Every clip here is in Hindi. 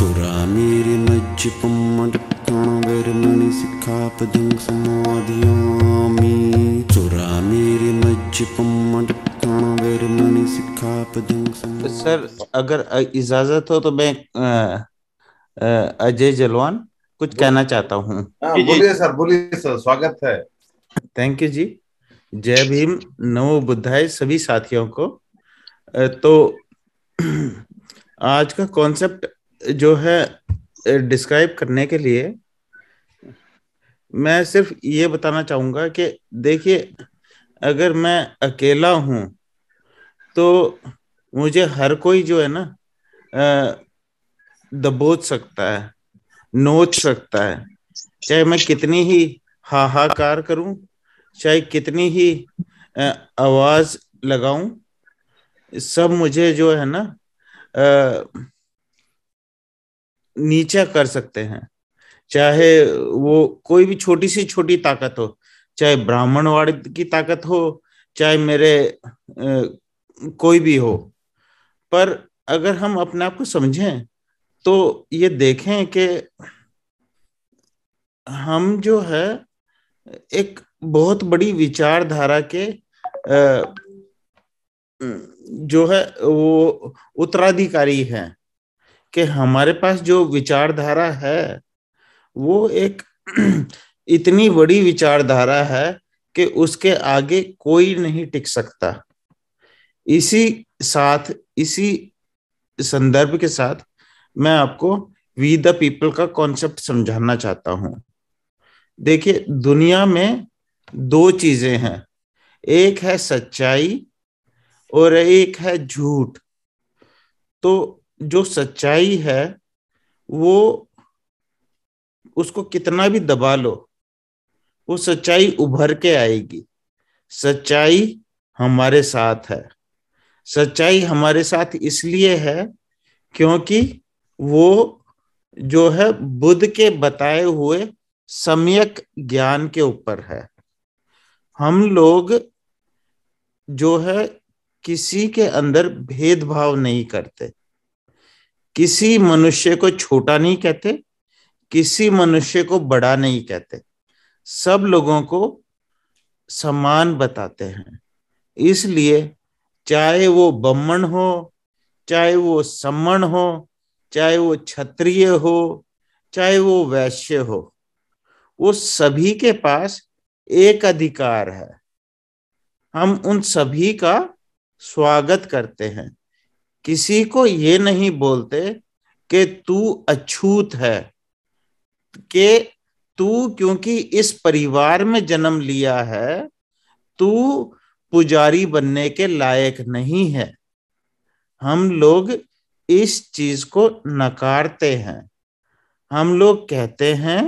चोरा मेरे मज्ज पम्मण मणि सिखा पदंग समाधियामी चोरा मेरे मज्ज पम्मण मणि सिखा पदंग सर अगर इजाजत हो तो मैं अजय जलवान कुछ कहना चाहता हूँ हाँ, बोलिए सर बोलिए सर स्वागत है थैंक यू जी जय भीम नमो बुद्धाय सभी साथियों को तो आज का कॉन्सेप्ट जो है डिस्क्राइब करने के लिए मैं सिर्फ ये बताना चाहूंगा कि देखिए अगर मैं अकेला हूं तो मुझे हर कोई जो है ना दबोच सकता है नोच सकता है चाहे मैं कितनी ही हाहाकार करूं चाहे कितनी ही आवाज लगाऊं सब मुझे जो है ना नीचा कर सकते हैं चाहे वो कोई भी छोटी सी छोटी ताकत हो चाहे ब्राह्मणवाद की ताकत हो चाहे मेरे कोई भी हो पर अगर हम अपने आप को समझें तो ये देखें कि हम जो है एक बहुत बड़ी विचारधारा के जो है वो उत्तराधिकारी हैं कि हमारे पास जो विचारधारा है वो एक इतनी बड़ी विचारधारा है कि उसके आगे कोई नहीं टिक सकता इसी साथ इसी संदर्भ के साथ मैं आपको वी द पीपल का कॉन्सेप्ट समझाना चाहता हूं देखिए दुनिया में दो चीजें हैं एक है सच्चाई और एक है झूठ तो जो सच्चाई है वो उसको कितना भी दबा लो वो सच्चाई उभर के आएगी सच्चाई हमारे साथ है सच्चाई हमारे साथ इसलिए है क्योंकि वो जो है बुद्ध के बताए हुए सम्यक ज्ञान के ऊपर है हम लोग जो है किसी के अंदर भेदभाव नहीं करते किसी मनुष्य को छोटा नहीं कहते किसी मनुष्य को बड़ा नहीं कहते सब लोगों को समान बताते हैं इसलिए चाहे वो ब्राह्मण हो चाहे वो सम्मण हो चाहे वो क्षत्रिय हो चाहे वो वैश्य हो वो सभी के पास एक अधिकार है हम उन सभी का स्वागत करते हैं किसी को ये नहीं बोलते कि तू अछूत है कि तू क्योंकि इस परिवार में जन्म लिया है तू पुजारी बनने के लायक नहीं है हम लोग इस चीज को नकारते हैं हम लोग कहते हैं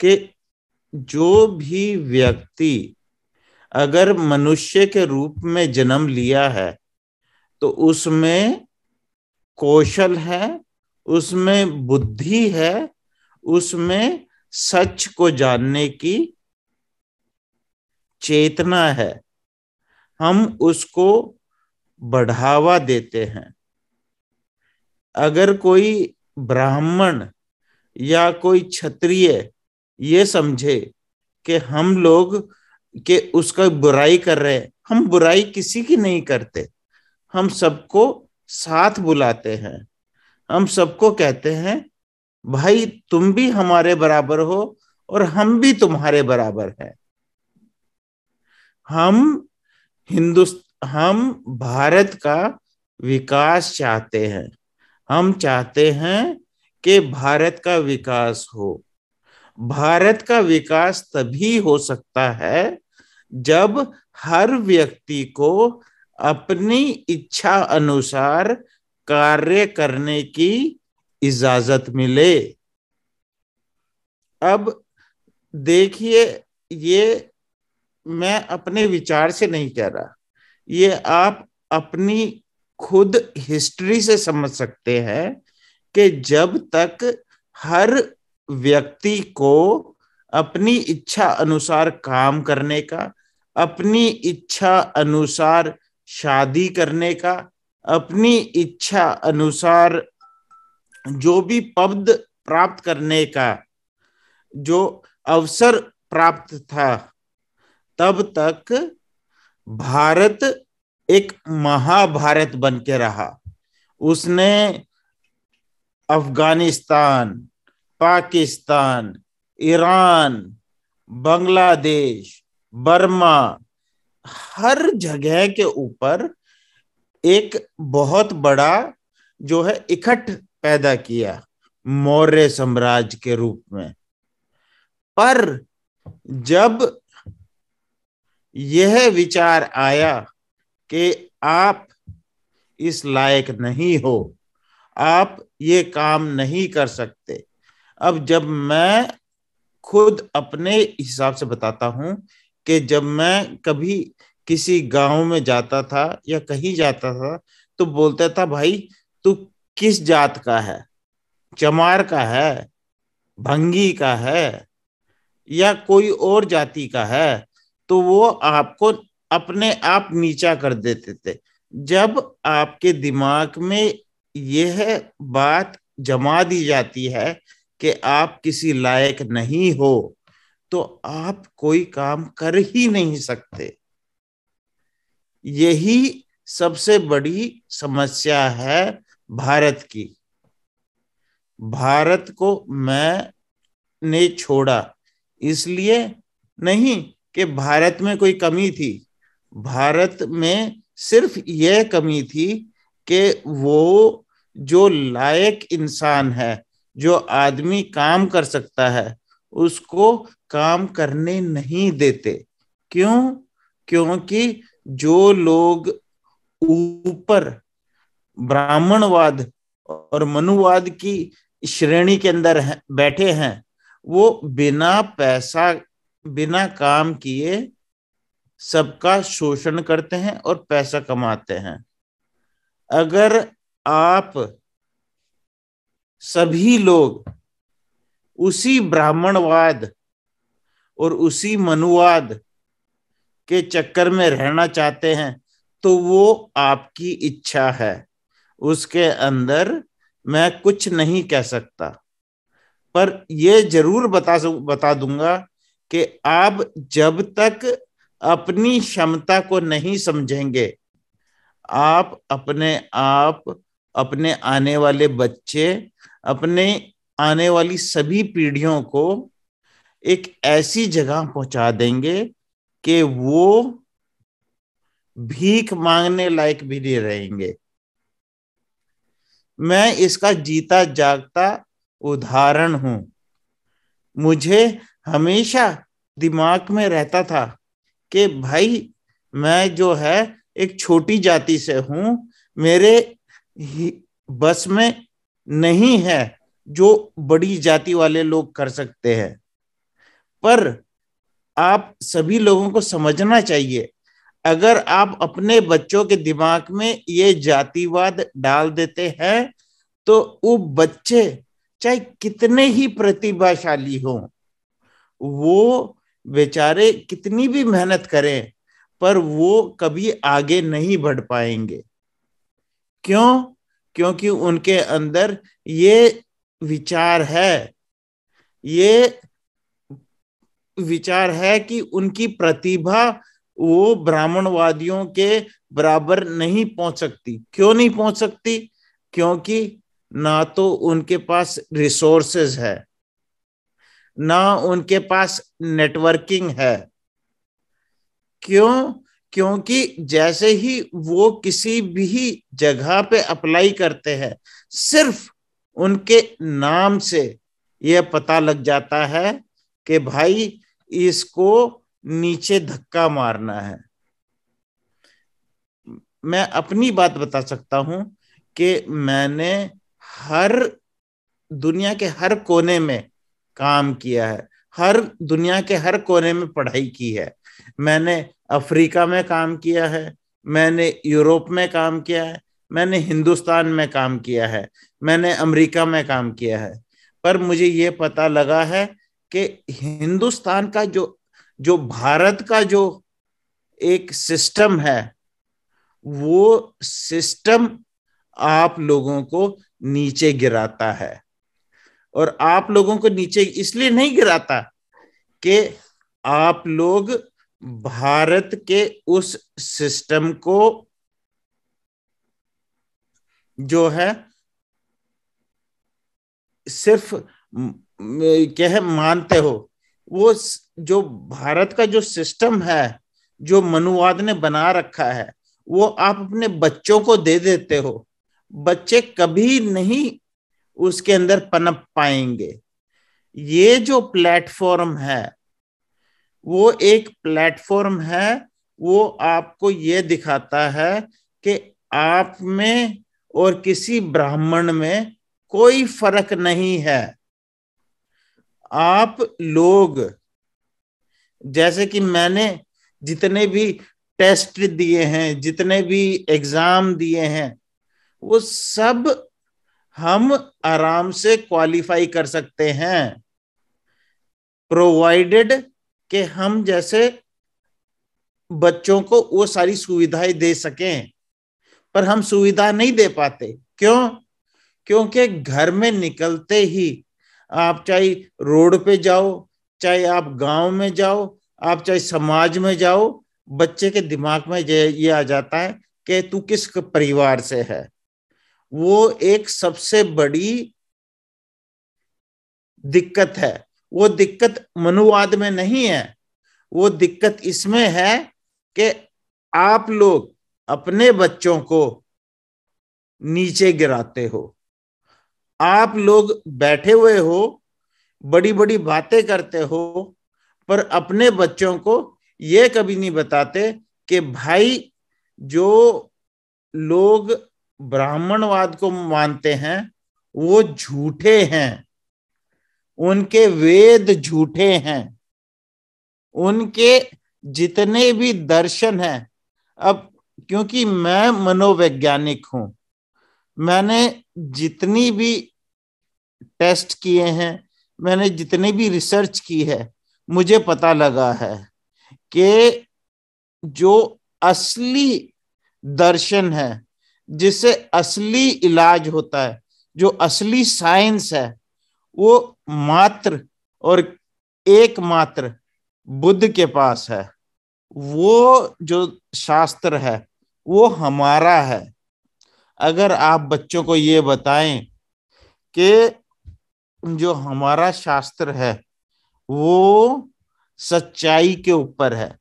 कि जो भी व्यक्ति अगर मनुष्य के रूप में जन्म लिया है तो उसमें कौशल है उसमें बुद्धि है उसमें सच को जानने की चेतना है हम उसको बढ़ावा देते हैं अगर कोई ब्राह्मण या कोई क्षत्रिय ये समझे कि हम लोग के उसका बुराई कर रहे हैं हम बुराई किसी की नहीं करते हम सबको साथ बुलाते हैं हम सबको कहते हैं भाई तुम भी हमारे बराबर हो और हम भी तुम्हारे बराबर हैं हम हिंदुस्त हम भारत का विकास चाहते हैं हम चाहते हैं कि भारत का विकास हो भारत का विकास तभी हो सकता है जब हर व्यक्ति को अपनी इच्छा अनुसार कार्य करने की इजाजत मिले अब देखिए ये मैं अपने विचार से नहीं कह रहा ये आप अपनी खुद हिस्ट्री से समझ सकते हैं कि जब तक हर व्यक्ति को अपनी इच्छा अनुसार काम करने का अपनी इच्छा अनुसार शादी करने का अपनी इच्छा अनुसार जो भी पब्द प्राप्त करने का जो अवसर प्राप्त था तब तक भारत एक महाभारत बन के रहा उसने अफगानिस्तान पाकिस्तान ईरान बांग्लादेश बर्मा हर जगह के ऊपर एक बहुत बड़ा जो है इकट्ठ पैदा किया मौर्य साम्राज्य के रूप में पर जब यह विचार आया कि आप इस लायक नहीं हो आप ये काम नहीं कर सकते अब जब मैं खुद अपने हिसाब से बताता हूं कि जब मैं कभी किसी गांव में जाता था या कहीं जाता था तो बोलता था भाई तू किस जात का है चमार का है भंगी का है या कोई और जाति का है तो वो आपको अपने आप नीचा कर देते थे जब आपके दिमाग में यह बात जमा दी जाती है कि आप किसी लायक नहीं हो तो आप कोई काम कर ही नहीं सकते यही सबसे बड़ी समस्या है भारत की भारत को मैं ने छोड़ा इसलिए नहीं कि भारत में कोई कमी थी भारत में सिर्फ यह कमी थी कि वो जो लायक इंसान है जो आदमी काम कर सकता है उसको काम करने नहीं देते क्यों क्योंकि जो लोग ऊपर ब्राह्मणवाद और मनुवाद की श्रेणी के अंदर है, बैठे हैं वो बिना पैसा बिना काम किए सबका शोषण करते हैं और पैसा कमाते हैं अगर आप सभी लोग उसी ब्राह्मणवाद और उसी मनुवाद के चक्कर में रहना चाहते हैं तो वो आपकी इच्छा है उसके अंदर मैं कुछ नहीं कह सकता पर ये जरूर बता बता दूंगा कि आप जब तक अपनी क्षमता को नहीं समझेंगे आप अपने आप अपने आने वाले बच्चे अपने आने वाली सभी पीढ़ियों को एक ऐसी जगह पहुंचा देंगे कि वो भीख मांगने लायक भी नहीं रहेंगे मैं इसका जीता जागता उदाहरण हूं मुझे हमेशा दिमाग में रहता था कि भाई मैं जो है एक छोटी जाति से हूं मेरे बस में नहीं है जो बड़ी जाति वाले लोग कर सकते हैं पर आप सभी लोगों को समझना चाहिए अगर आप अपने बच्चों के दिमाग में ये जातिवाद डाल देते हैं तो वो बच्चे चाहे कितने ही प्रतिभाशाली हों वो बेचारे कितनी भी मेहनत करें पर वो कभी आगे नहीं बढ़ पाएंगे क्यों क्योंकि उनके अंदर ये विचार है ये विचार है कि उनकी प्रतिभा वो ब्राह्मणवादियों के बराबर नहीं पहुंच सकती क्यों नहीं पहुंच सकती क्योंकि ना तो उनके पास रिसोर्सेज है ना उनके पास नेटवर्किंग है क्यों क्योंकि जैसे ही वो किसी भी जगह पे अप्लाई करते हैं सिर्फ उनके नाम से यह पता लग जाता है कि भाई इसको नीचे धक्का मारना है मैं अपनी बात बता सकता हूं कि मैंने हर दुनिया के हर कोने में काम किया है हर दुनिया के हर कोने में पढ़ाई की है मैंने अफ्रीका में काम किया है मैंने यूरोप में काम किया है मैंने हिंदुस्तान में काम किया है मैंने अमेरिका में काम किया है पर मुझे ये पता लगा है कि हिंदुस्तान का जो जो भारत का जो एक सिस्टम है वो सिस्टम आप लोगों को नीचे गिराता है और आप लोगों को नीचे इसलिए नहीं गिराता कि आप लोग भारत के उस सिस्टम को जो है सिर्फ कह मानते हो वो जो भारत का जो सिस्टम है जो मनुवाद ने बना रखा है वो आप अपने बच्चों को दे देते हो बच्चे कभी नहीं उसके अंदर पनप पाएंगे ये जो प्लेटफॉर्म है वो एक प्लेटफॉर्म है वो आपको ये दिखाता है कि आप में और किसी ब्राह्मण में कोई फर्क नहीं है आप लोग जैसे कि मैंने जितने भी टेस्ट दिए हैं जितने भी एग्जाम दिए हैं वो सब हम आराम से क्वालिफाई कर सकते हैं प्रोवाइडेड के हम जैसे बच्चों को वो सारी सुविधाएं दे सकें पर हम सुविधा नहीं दे पाते क्यों क्योंकि घर में निकलते ही आप चाहे रोड पे जाओ चाहे आप गांव में जाओ आप चाहे समाज में जाओ बच्चे के दिमाग में ये आ जाता है कि तू किस परिवार से है वो एक सबसे बड़ी दिक्कत है वो दिक्कत मनुवाद में नहीं है वो दिक्कत इसमें है कि आप लोग अपने बच्चों को नीचे गिराते हो आप लोग बैठे हुए हो बड़ी बड़ी बातें करते हो पर अपने बच्चों को ये कभी नहीं बताते कि भाई जो लोग ब्राह्मणवाद को मानते हैं वो झूठे हैं उनके वेद झूठे हैं उनके जितने भी दर्शन हैं अब क्योंकि मैं मनोवैज्ञानिक हूं मैंने जितनी भी टेस्ट किए हैं मैंने जितनी भी रिसर्च की है मुझे पता लगा है कि जो असली दर्शन है जिससे असली इलाज होता है जो असली साइंस है वो मात्र और एकमात्र बुद्ध के पास है वो जो शास्त्र है वो हमारा है अगर आप बच्चों को ये बताएं कि जो हमारा शास्त्र है वो सच्चाई के ऊपर है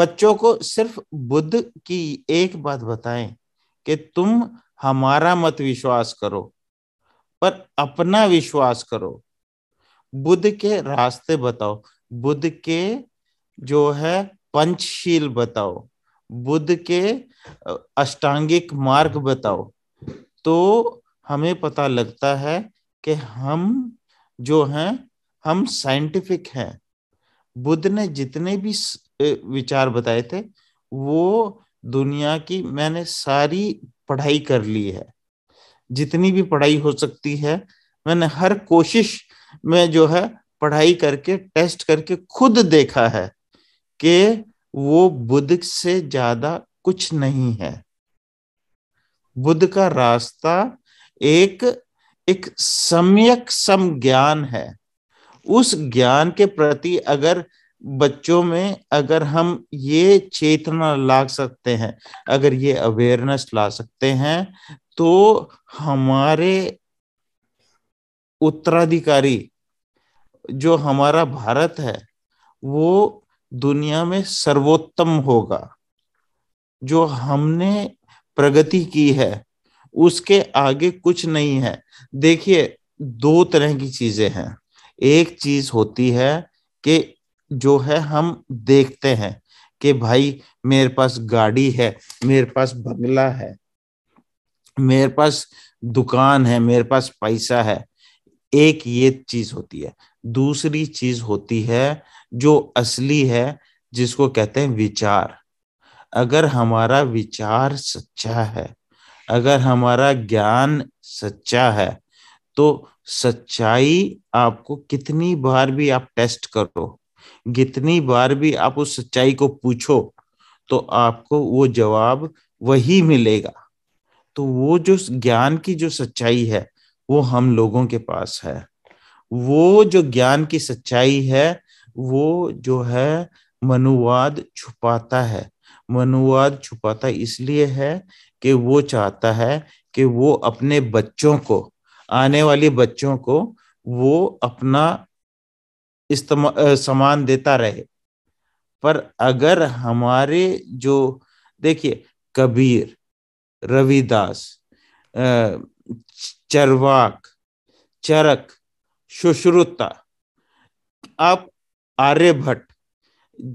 बच्चों को सिर्फ बुद्ध की एक बात बताएं कि तुम हमारा मत विश्वास करो पर अपना विश्वास करो बुद्ध के रास्ते बताओ बुद्ध के जो है पंचशील बताओ बुद्ध के अष्टांगिक मार्ग बताओ तो हमें पता लगता है कि हम जो हैं हम साइंटिफिक हैं बुद्ध ने जितने भी विचार बताए थे वो दुनिया की मैंने सारी पढ़ाई कर ली है जितनी भी पढ़ाई हो सकती है मैंने हर कोशिश में जो है पढ़ाई करके टेस्ट करके खुद देखा है कि वो बुद्ध से ज्यादा कुछ नहीं है बुद्ध का रास्ता एक एक सम्यक सम ज्ञान है उस ज्ञान के प्रति अगर बच्चों में अगर हम ये चेतना ला सकते हैं अगर ये अवेयरनेस ला सकते हैं तो हमारे उत्तराधिकारी जो हमारा भारत है वो दुनिया में सर्वोत्तम होगा जो हमने प्रगति की है उसके आगे कुछ नहीं है देखिए दो तरह की चीजें हैं एक चीज होती है कि जो है हम देखते हैं कि भाई मेरे पास गाड़ी है मेरे पास बंगला है मेरे पास दुकान है मेरे पास पैसा है एक ये चीज होती है दूसरी चीज होती है जो असली है जिसको कहते हैं विचार अगर हमारा विचार सच्चा है अगर हमारा ज्ञान सच्चा है तो सच्चाई आपको कितनी बार भी आप टेस्ट करो कितनी बार भी आप उस सच्चाई को पूछो तो आपको वो जवाब वही मिलेगा तो वो जो ज्ञान की जो सच्चाई है वो हम लोगों के पास है वो जो ज्ञान की सच्चाई है वो जो है मनुवाद छुपाता है मनुवाद छुपाता इसलिए है कि वो चाहता है कि वो अपने बच्चों को आने वाले बच्चों को वो अपना समान देता रहे पर अगर हमारे जो देखिए कबीर रविदास चरवाक चरक सुश्रुता आप आर्यभट्ट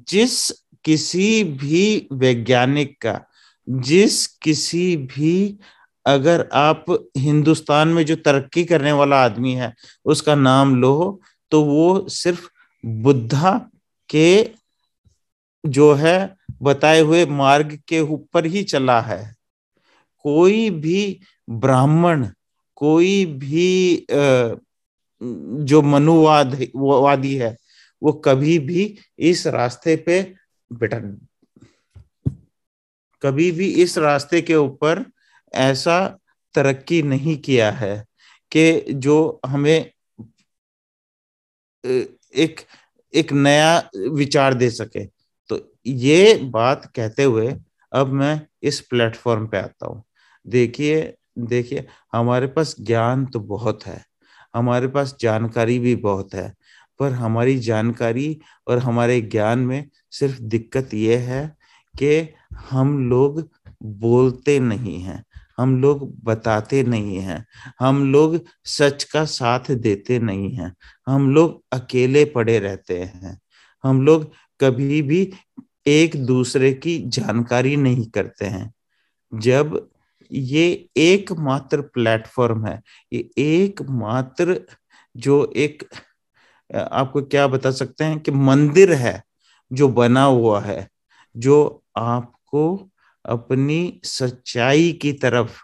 जिस किसी भी वैज्ञानिक का जिस किसी भी अगर आप हिंदुस्तान में जो तरक्की करने वाला आदमी है उसका नाम लो तो वो सिर्फ बुद्धा के जो है बताए हुए मार्ग के ऊपर ही चला है कोई भी ब्राह्मण कोई भी जो मनुवाद वादी है वो कभी भी इस रास्ते पे बिटन कभी भी इस रास्ते के ऊपर ऐसा तरक्की नहीं किया है कि जो हमें एक एक नया विचार दे सके तो ये बात कहते हुए अब मैं इस प्लेटफॉर्म पे आता हूँ देखिए देखिए हमारे पास ज्ञान तो बहुत है हमारे पास जानकारी भी बहुत है पर हमारी जानकारी और हमारे ज्ञान में सिर्फ दिक्कत यह है कि हम लोग बोलते नहीं हैं हम लोग बताते नहीं हैं हम लोग सच का साथ देते नहीं हैं हम लोग अकेले पड़े रहते हैं हम लोग कभी भी एक दूसरे की जानकारी नहीं करते हैं जब ये एकमात्र प्लेटफॉर्म है ये एकमात्र जो एक आपको क्या बता सकते हैं कि मंदिर है जो बना हुआ है जो आपको अपनी सच्चाई की तरफ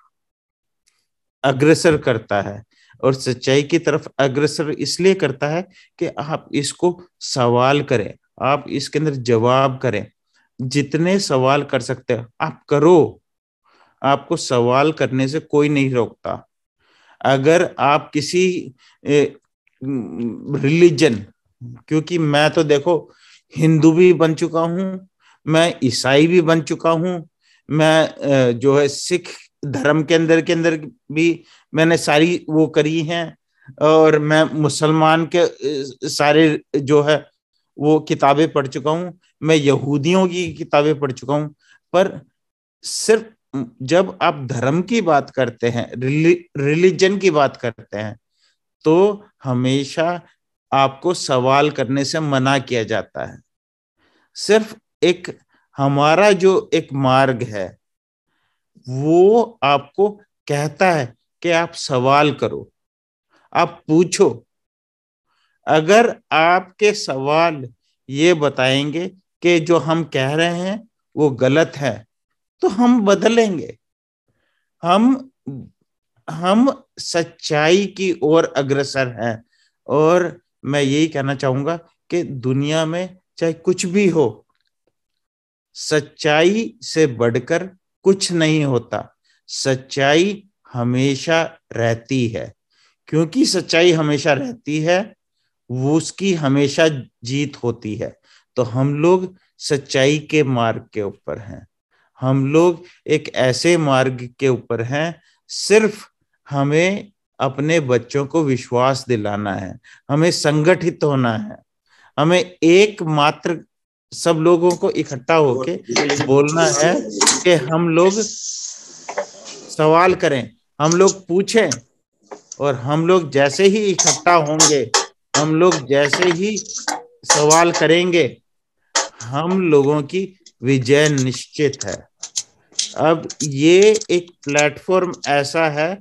अग्रसर करता है और सच्चाई की तरफ अग्रसर इसलिए करता है कि आप इसको सवाल करें आप इसके अंदर जवाब करें जितने सवाल कर सकते हैं आप करो आपको सवाल करने से कोई नहीं रोकता अगर आप किसी रिलीजन हम्म, क्योंकि मैं तो देखो हिंदू भी बन चुका हूँ मैं ईसाई भी बन चुका हूँ मैं जो है सिख धर्म के अंदर के अंदर भी मैंने सारी वो करी है और मैं मुसलमान के सारे जो है वो किताबें पढ़ चुका हूँ मैं यहूदियों की किताबें पढ़ चुका हूँ पर सिर्फ जब आप धर्म की बात करते हैं रिलीजन की बात करते हैं तो हमेशा आपको सवाल करने से मना किया जाता है सिर्फ एक हमारा जो एक मार्ग है वो आपको कहता है कि आप सवाल करो आप पूछो अगर आपके सवाल ये बताएंगे कि जो हम कह रहे हैं वो गलत है तो हम बदलेंगे हम हम सच्चाई की ओर अग्रसर हैं और मैं यही कहना चाहूंगा कि दुनिया में चाहे कुछ भी हो सच्चाई से बढ़कर कुछ नहीं होता सच्चाई हमेशा रहती है क्योंकि सच्चाई हमेशा रहती है वो उसकी हमेशा जीत होती है तो हम लोग सच्चाई के मार्ग के ऊपर हैं हम लोग एक ऐसे मार्ग के ऊपर हैं सिर्फ हमें अपने बच्चों को विश्वास दिलाना है हमें संगठित होना है हमें एकमात्र सब लोगों को इकट्ठा होके बोलना है कि हम लोग सवाल करें हम लोग पूछें और हम लोग जैसे ही इकट्ठा होंगे हम लोग जैसे ही सवाल करेंगे हम लोगों की विजय निश्चित है अब ये एक प्लेटफॉर्म ऐसा है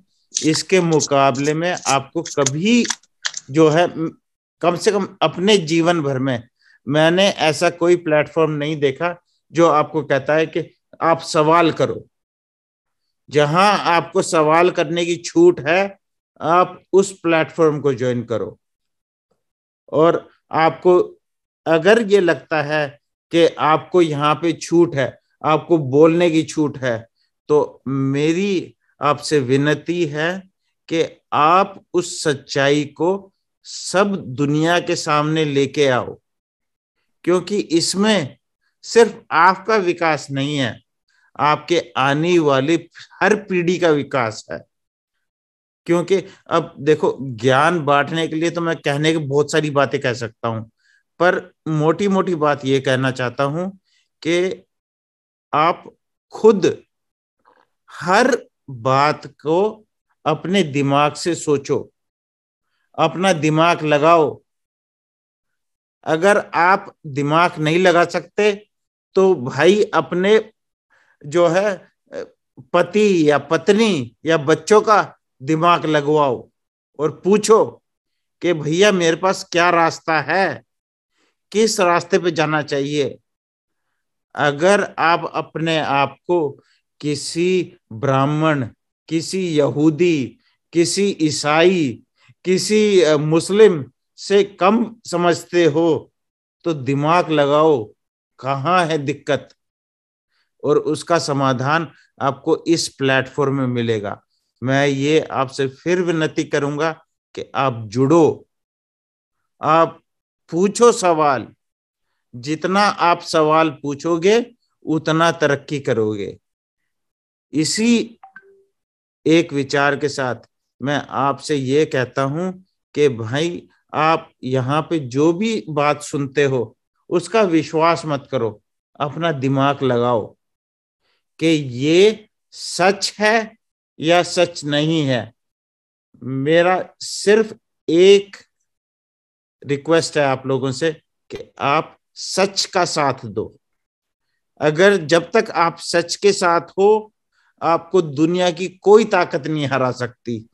इसके मुकाबले में आपको कभी जो है कम से कम अपने जीवन भर में मैंने ऐसा कोई प्लेटफॉर्म नहीं देखा जो आपको कहता है कि आप सवाल करो जहां आपको सवाल करने की छूट है आप उस प्लेटफॉर्म को ज्वाइन करो और आपको अगर ये लगता है कि आपको यहाँ पे छूट है आपको बोलने की छूट है तो मेरी आपसे विनती है कि आप उस सच्चाई को सब दुनिया के सामने लेके आओ क्योंकि इसमें सिर्फ आपका विकास नहीं है आपके आने वाली हर पीढ़ी का विकास है क्योंकि अब देखो ज्ञान बांटने के लिए तो मैं कहने की बहुत सारी बातें कह सकता हूं पर मोटी मोटी बात यह कहना चाहता हूं कि आप खुद हर बात को अपने दिमाग से सोचो अपना दिमाग लगाओ अगर आप दिमाग नहीं लगा सकते तो भाई अपने जो है पति या पत्नी या बच्चों का दिमाग लगवाओ और पूछो कि भैया मेरे पास क्या रास्ता है किस रास्ते पे जाना चाहिए अगर आप अपने आप को किसी ब्राह्मण किसी यहूदी किसी ईसाई किसी मुस्लिम से कम समझते हो तो दिमाग लगाओ कहाँ है दिक्कत और उसका समाधान आपको इस प्लेटफॉर्म में मिलेगा मैं ये आपसे फिर विनती करूंगा कि आप जुड़ो आप पूछो सवाल जितना आप सवाल पूछोगे उतना तरक्की करोगे इसी एक विचार के साथ मैं आपसे ये कहता हूं कि भाई आप यहाँ पे जो भी बात सुनते हो उसका विश्वास मत करो अपना दिमाग लगाओ कि ये सच है या सच नहीं है मेरा सिर्फ एक रिक्वेस्ट है आप लोगों से कि आप सच का साथ दो अगर जब तक आप सच के साथ हो आपको दुनिया की कोई ताकत नहीं हरा सकती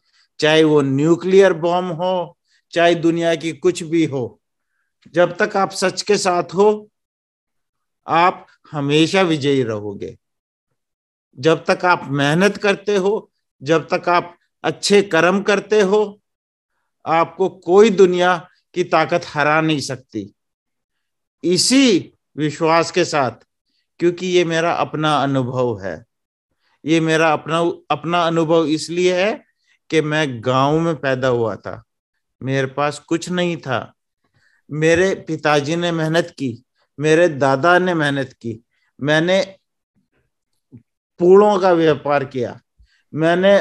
चाहे वो न्यूक्लियर बॉम्ब हो चाहे दुनिया की कुछ भी हो जब तक आप सच के साथ हो आप हमेशा विजयी रहोगे जब तक आप मेहनत करते हो जब तक आप अच्छे कर्म करते हो आपको कोई दुनिया की ताकत हरा नहीं सकती इसी विश्वास के साथ क्योंकि ये मेरा अपना अनुभव है ये मेरा अपना अपना अनुभव इसलिए है कि मैं गांव में पैदा हुआ था मेरे पास कुछ नहीं था मेरे पिताजी ने मेहनत की मेरे दादा ने मेहनत की मैंने पूड़ों का व्यापार किया मैंने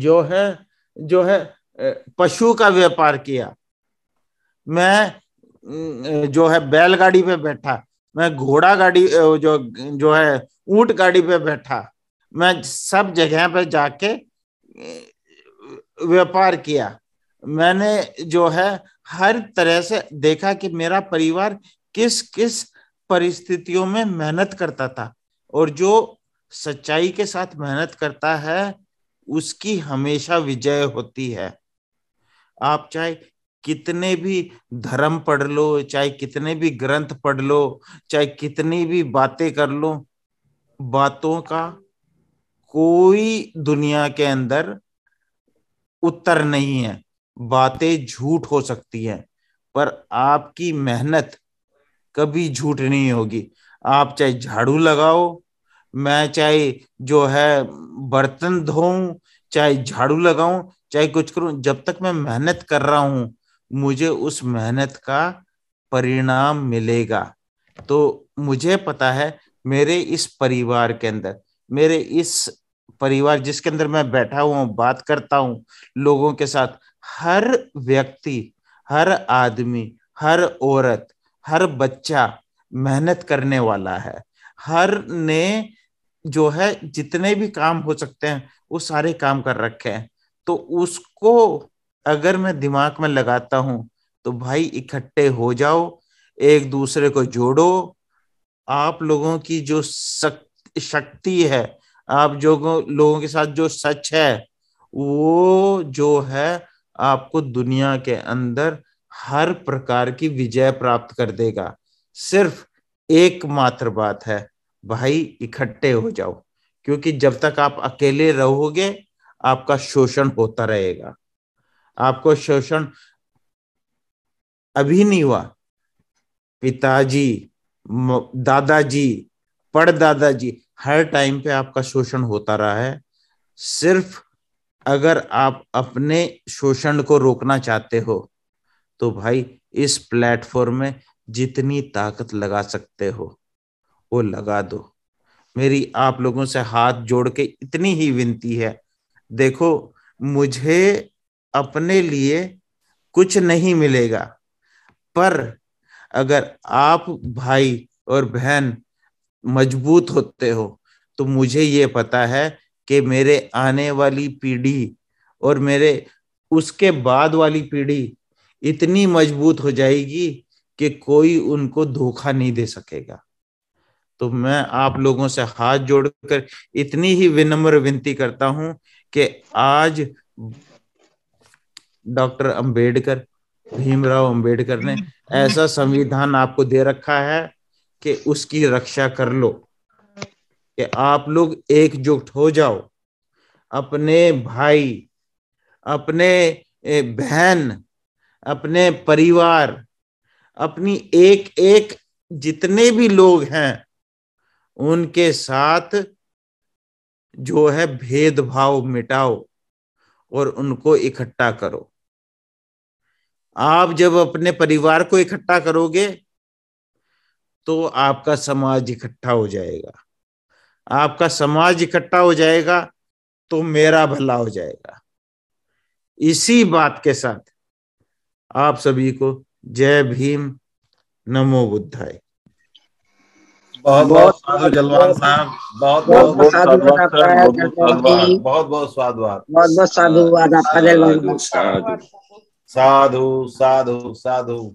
जो है जो है पशु का व्यापार किया मैं जो है बैलगाड़ी पे बैठा मैं घोड़ा गाड़ी जो जो है ऊंट गाड़ी पे बैठा मैं सब जगह पे जाके व्यापार किया मैंने जो है हर तरह से देखा कि मेरा परिवार किस किस परिस्थितियों में मेहनत करता था और जो सच्चाई के साथ मेहनत करता है उसकी हमेशा विजय होती है आप चाहे कितने भी धर्म पढ़ लो चाहे कितने भी ग्रंथ पढ़ लो चाहे कितनी भी बातें कर लो बातों का कोई दुनिया के अंदर उत्तर नहीं है बातें झूठ हो सकती है पर आपकी मेहनत कभी झूठ नहीं होगी आप चाहे झाड़ू लगाओ मैं चाहे जो है बर्तन धोऊं चाहे झाड़ू लगाऊं चाहे कुछ करूं जब तक मैं मेहनत कर रहा हूं मुझे उस मेहनत का परिणाम मिलेगा तो मुझे पता है मेरे इस परिवार के अंदर मेरे इस परिवार जिसके अंदर मैं बैठा हुआ बात करता हूँ लोगों के साथ हर व्यक्ति हर आदमी हर औरत हर बच्चा मेहनत करने वाला है हर ने जो है जितने भी काम हो सकते हैं वो सारे काम कर रखे हैं तो उसको अगर मैं दिमाग में लगाता हूं तो भाई इकट्ठे हो जाओ एक दूसरे को जोड़ो आप लोगों की जो शक्ति है आप जो लोगों के साथ जो सच है वो जो है आपको दुनिया के अंदर हर प्रकार की विजय प्राप्त कर देगा सिर्फ एकमात्र बात है भाई इकट्ठे हो जाओ क्योंकि जब तक आप अकेले रहोगे आपका शोषण होता रहेगा आपको शोषण अभी नहीं हुआ पिताजी दादाजी पड़ दादाजी हर टाइम पे आपका शोषण होता रहा है सिर्फ अगर आप अपने शोषण को रोकना चाहते हो तो भाई इस प्लेटफॉर्म में जितनी ताकत लगा सकते हो वो लगा दो मेरी आप लोगों से हाथ जोड़ के इतनी ही विनती है देखो मुझे अपने लिए कुछ नहीं मिलेगा पर अगर आप भाई और बहन मजबूत होते हो तो मुझे ये पता है कि मेरे आने वाली पीढ़ी और मेरे उसके बाद वाली पीढ़ी इतनी मजबूत हो जाएगी कि कोई उनको धोखा नहीं दे सकेगा तो मैं आप लोगों से हाथ जोड़कर इतनी ही विनम्र विनती करता हूं कि आज डॉक्टर अंबेडकर भीमराव अंबेडकर ने हम्म। ऐसा संविधान आपको दे रखा है कि उसकी रक्षा कर लो कि आप लोग एकजुट हो जाओ अपने भाई अपने बहन अपने परिवार अपनी एक एक जितने भी लोग हैं उनके साथ जो है भेदभाव मिटाओ और उनको इकट्ठा करो आप जब अपने परिवार को इकट्ठा करोगे तो आपका समाज इकट्ठा हो जाएगा आपका समाज इकट्ठा हो जाएगा तो मेरा भला हो जाएगा इसी बात के साथ आप सभी को जय भीम नमो बुद्धाय बहुत बहुत साधु जलवान साहब बहुत बहुत साधु बहुत बहुत साधु बहुत बहुत साधु साधु साधु साधु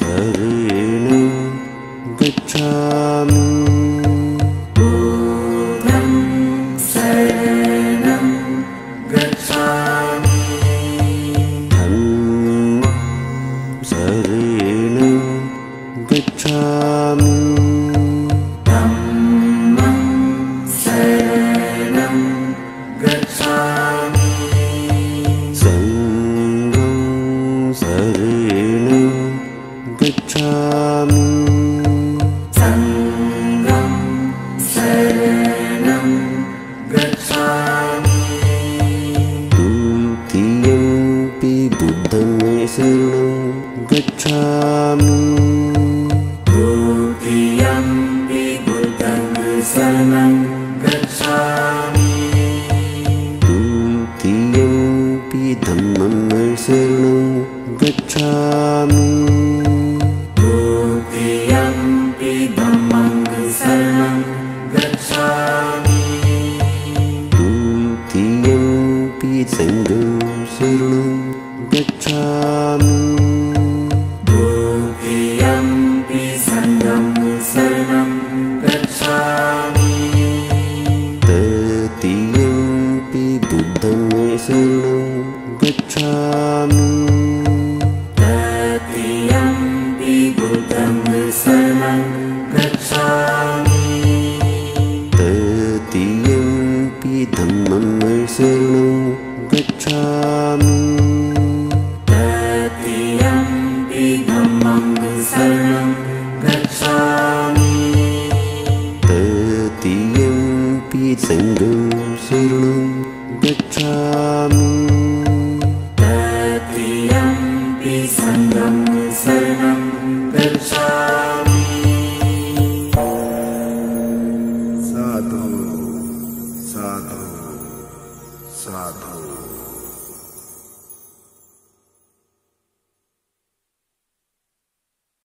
रेण गच्छामि